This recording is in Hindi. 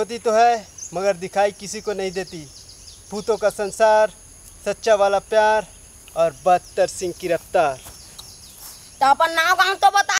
होती तो है मगर दिखाई किसी को नहीं देती भूतों का संसार सच्चा वाला प्यार और बदतर सिंह की रफ्तार तो अपन नाव गाँव तो बता